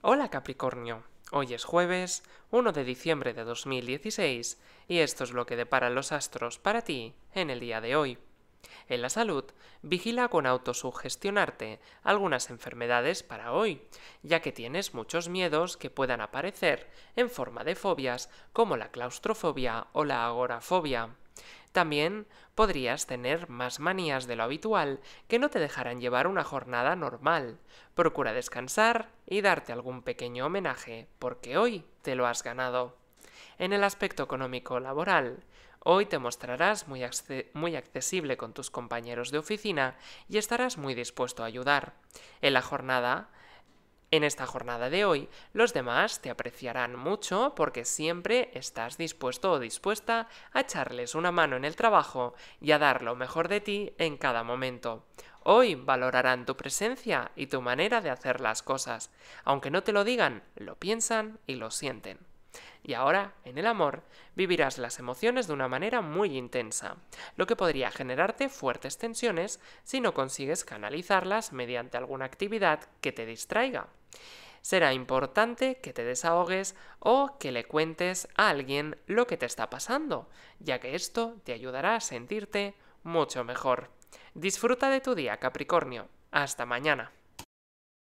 Hola Capricornio, hoy es jueves 1 de diciembre de 2016 y esto es lo que depara los astros para ti en el día de hoy. En la salud, vigila con autosugestionarte algunas enfermedades para hoy, ya que tienes muchos miedos que puedan aparecer en forma de fobias como la claustrofobia o la agorafobia. También podrías tener más manías de lo habitual que no te dejarán llevar una jornada normal. Procura descansar y darte algún pequeño homenaje, porque hoy te lo has ganado. En el aspecto económico laboral, Hoy te mostrarás muy, muy, accesible con tus compañeros de oficina y estarás muy dispuesto a ayudar. En la jornada en esta jornada de hoy, los demás te apreciarán mucho porque siempre estás dispuesto o dispuesta a echarles una mano en el trabajo y a dar lo mejor de ti en cada momento. Hoy valorarán tu presencia y tu manera de hacer las cosas. Aunque no te lo digan, lo piensan y lo sienten. Y ahora, en el amor, vivirás las emociones de una manera muy intensa, lo que podría generarte fuertes tensiones si no consigues canalizarlas mediante alguna actividad que te distraiga. Será importante que te desahogues o que le cuentes a alguien lo que te está pasando, ya que esto te ayudará a sentirte mucho mejor. Disfruta de tu día, Capricornio. Hasta mañana.